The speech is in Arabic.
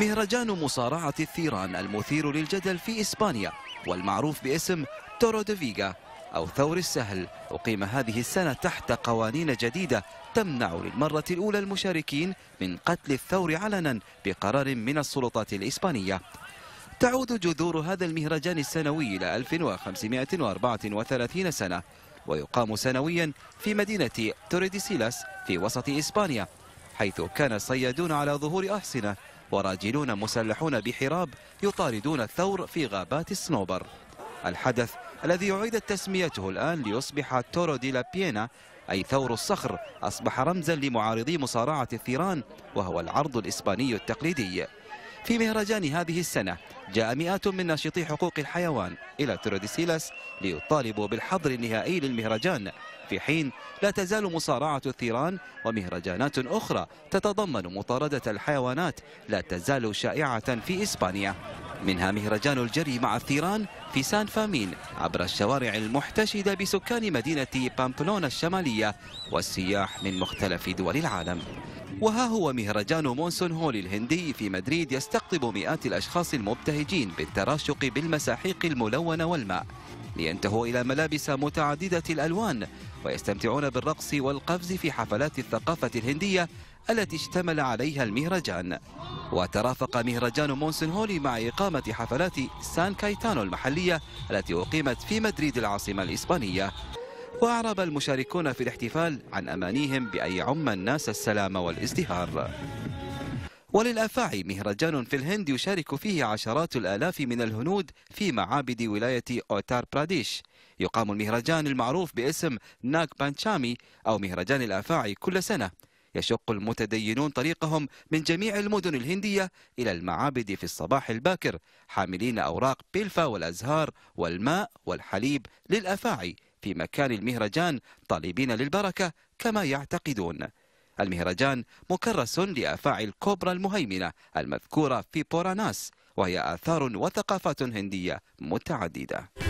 مهرجان مصارعة الثيران المثير للجدل في إسبانيا والمعروف باسم تورو فيغا أو ثور السهل أقيم هذه السنة تحت قوانين جديدة تمنع للمرة الأولى المشاركين من قتل الثور علنا بقرار من السلطات الإسبانية تعود جذور هذا المهرجان السنوي إلى 1534 سنة ويقام سنويا في مدينة توريديسيلاس في وسط إسبانيا حيث كان الصيادون على ظهور أحصنة وراجلون مسلحون بحراب يطاردون الثور في غابات السنوبر الحدث الذي أعيدت تسميته الآن ليصبح تورو دي لابينا أي ثور الصخر أصبح رمزا لمعارضي مصارعة الثيران وهو العرض الإسباني التقليدي في مهرجان هذه السنة جاء مئات من ناشطي حقوق الحيوان إلى تروديسيلاس ليطالبوا بالحظر النهائي للمهرجان في حين لا تزال مصارعة الثيران ومهرجانات أخرى تتضمن مطاردة الحيوانات لا تزال شائعة في إسبانيا منها مهرجان الجري مع الثيران في سان فامين عبر الشوارع المحتشدة بسكان مدينة بامبلونا الشمالية والسياح من مختلف دول العالم وها هو مهرجان مونسون هول الهندي في مدريد يستقطب مئات الأشخاص المبتهجين بالتراشق بالمساحيق الملونة والماء لينتهوا إلى ملابس متعددة الألوان ويستمتعون بالرقص والقفز في حفلات الثقافة الهندية التي اشتمل عليها المهرجان وترافق مهرجان مونسون هولي مع إقامة حفلات سان كايتانو المحلية التي أقيمت في مدريد العاصمة الإسبانية وأعرب المشاركون في الاحتفال عن أمانيهم بأن يعم الناس السلام والازدهار وللأفاعي مهرجان في الهند يشارك فيه عشرات الآلاف من الهنود في معابد ولاية أوتار براديش يقام المهرجان المعروف باسم ناك بانشامي أو مهرجان الأفاعي كل سنة يشق المتدينون طريقهم من جميع المدن الهندية إلى المعابد في الصباح الباكر حاملين أوراق بيلفا والأزهار والماء والحليب للأفاعي في مكان المهرجان طالبين للبركة كما يعتقدون المهرجان مكرس لأفاعي الكوبرا المهيمنة المذكورة في بوراناس وهي آثار وثقافات هندية متعددة